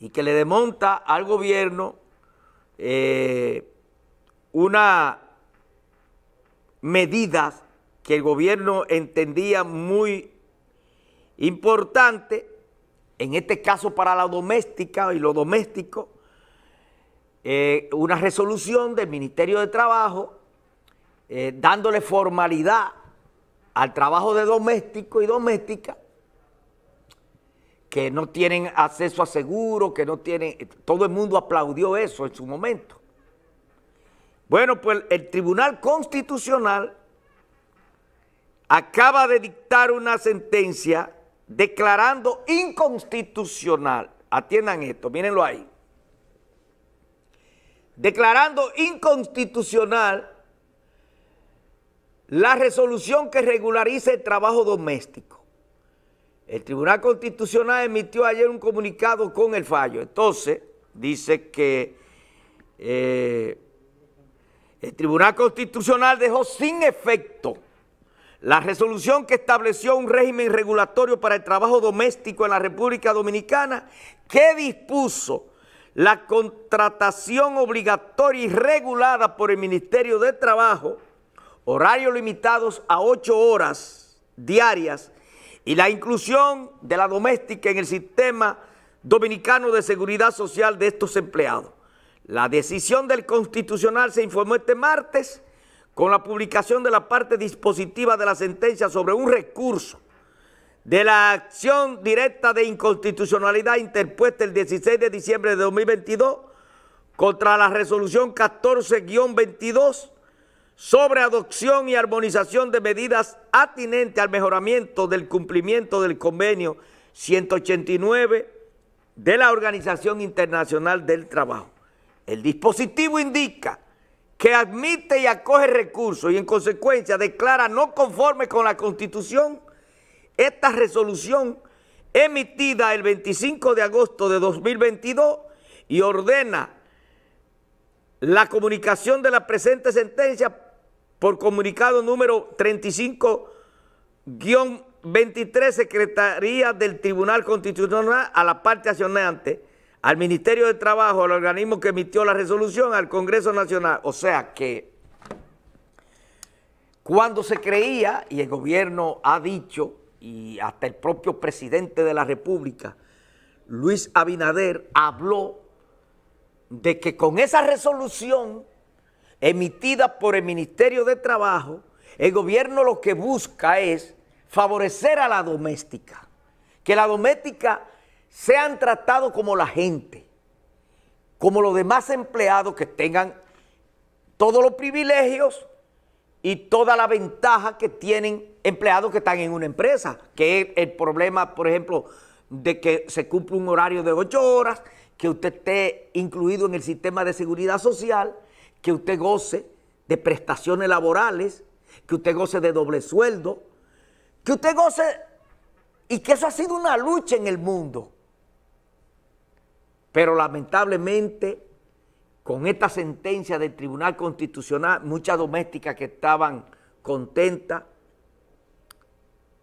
y que le demonta al gobierno eh, una medidas que el gobierno entendía muy importante, en este caso para la doméstica y lo doméstico, eh, una resolución del Ministerio de Trabajo eh, dándole formalidad al trabajo de doméstico y doméstica que no tienen acceso a seguro, que no tienen... Todo el mundo aplaudió eso en su momento. Bueno, pues el Tribunal Constitucional acaba de dictar una sentencia declarando inconstitucional, atiendan esto, mírenlo ahí, declarando inconstitucional la resolución que regulariza el trabajo doméstico. El Tribunal Constitucional emitió ayer un comunicado con el fallo. Entonces, dice que eh, el Tribunal Constitucional dejó sin efecto la resolución que estableció un régimen regulatorio para el trabajo doméstico en la República Dominicana que dispuso la contratación obligatoria y regulada por el Ministerio de Trabajo, horarios limitados a ocho horas diarias y la inclusión de la doméstica en el sistema dominicano de seguridad social de estos empleados. La decisión del Constitucional se informó este martes con la publicación de la parte dispositiva de la sentencia sobre un recurso de la acción directa de inconstitucionalidad interpuesta el 16 de diciembre de 2022 contra la resolución 14-22 sobre adopción y armonización de medidas atinentes al mejoramiento del cumplimiento del convenio 189 de la Organización Internacional del Trabajo. El dispositivo indica que admite y acoge recursos y en consecuencia declara no conforme con la Constitución esta resolución emitida el 25 de agosto de 2022 y ordena la comunicación de la presente sentencia por comunicado número 35-23, Secretaría del Tribunal Constitucional a la parte accionante, al Ministerio de Trabajo, al organismo que emitió la resolución, al Congreso Nacional. O sea que cuando se creía, y el gobierno ha dicho, y hasta el propio presidente de la República, Luis Abinader, habló de que con esa resolución emitida por el Ministerio de Trabajo, el gobierno lo que busca es favorecer a la doméstica, que la doméstica sean tratados como la gente, como los demás empleados que tengan todos los privilegios y toda la ventaja que tienen empleados que están en una empresa, que es el problema, por ejemplo, de que se cumple un horario de ocho horas, que usted esté incluido en el sistema de seguridad social, que usted goce de prestaciones laborales, que usted goce de doble sueldo, que usted goce, y que eso ha sido una lucha en el mundo. Pero lamentablemente, con esta sentencia del Tribunal Constitucional, muchas domésticas que estaban contentas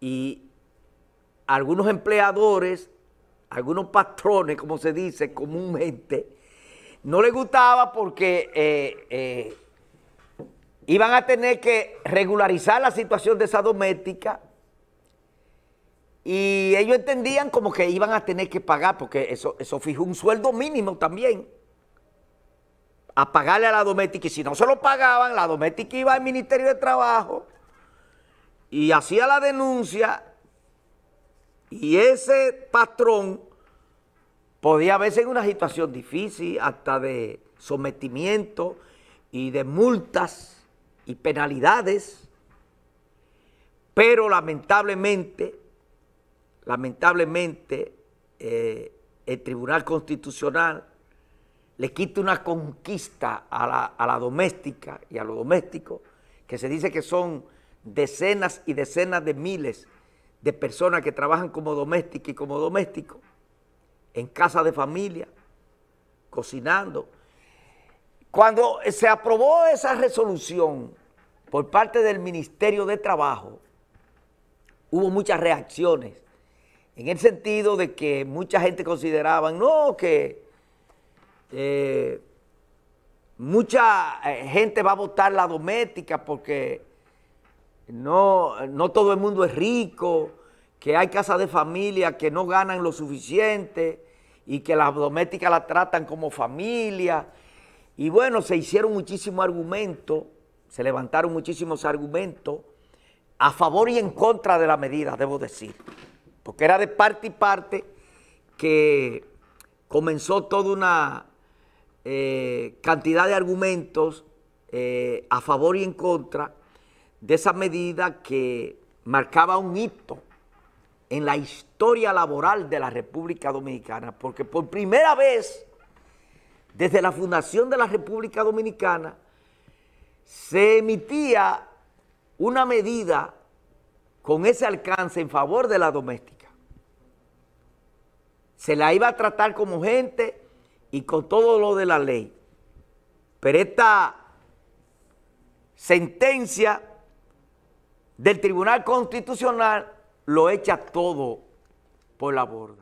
y algunos empleadores, algunos patrones, como se dice comúnmente, no le gustaba porque eh, eh, iban a tener que regularizar la situación de esa doméstica y ellos entendían como que iban a tener que pagar, porque eso, eso fijó un sueldo mínimo también, a pagarle a la doméstica. Y si no se lo pagaban, la doméstica iba al Ministerio de Trabajo y hacía la denuncia. Y ese patrón podía verse en una situación difícil, hasta de sometimiento y de multas y penalidades, pero lamentablemente, lamentablemente, eh, el Tribunal Constitucional le quita una conquista a la, doméstica y a lo doméstico, que se dice que son decenas y decenas de miles de personas que trabajan como doméstica y como domésticos, en casa de familia, cocinando. Cuando se aprobó esa resolución por parte del Ministerio de Trabajo, hubo muchas reacciones, en el sentido de que mucha gente consideraba, no, que eh, mucha eh, gente va a votar la doméstica porque no, no todo el mundo es rico, que hay casas de familia que no ganan lo suficiente y que las domésticas la tratan como familia. Y bueno, se hicieron muchísimos argumentos, se levantaron muchísimos argumentos a favor y en contra de la medida, debo decir. Porque era de parte y parte que comenzó toda una eh, cantidad de argumentos eh, a favor y en contra de esa medida que marcaba un hito en la historia laboral de la República Dominicana, porque por primera vez, desde la fundación de la República Dominicana, se emitía una medida con ese alcance en favor de la doméstica. Se la iba a tratar como gente y con todo lo de la ley. Pero esta sentencia del Tribunal Constitucional lo echa todo por la borda.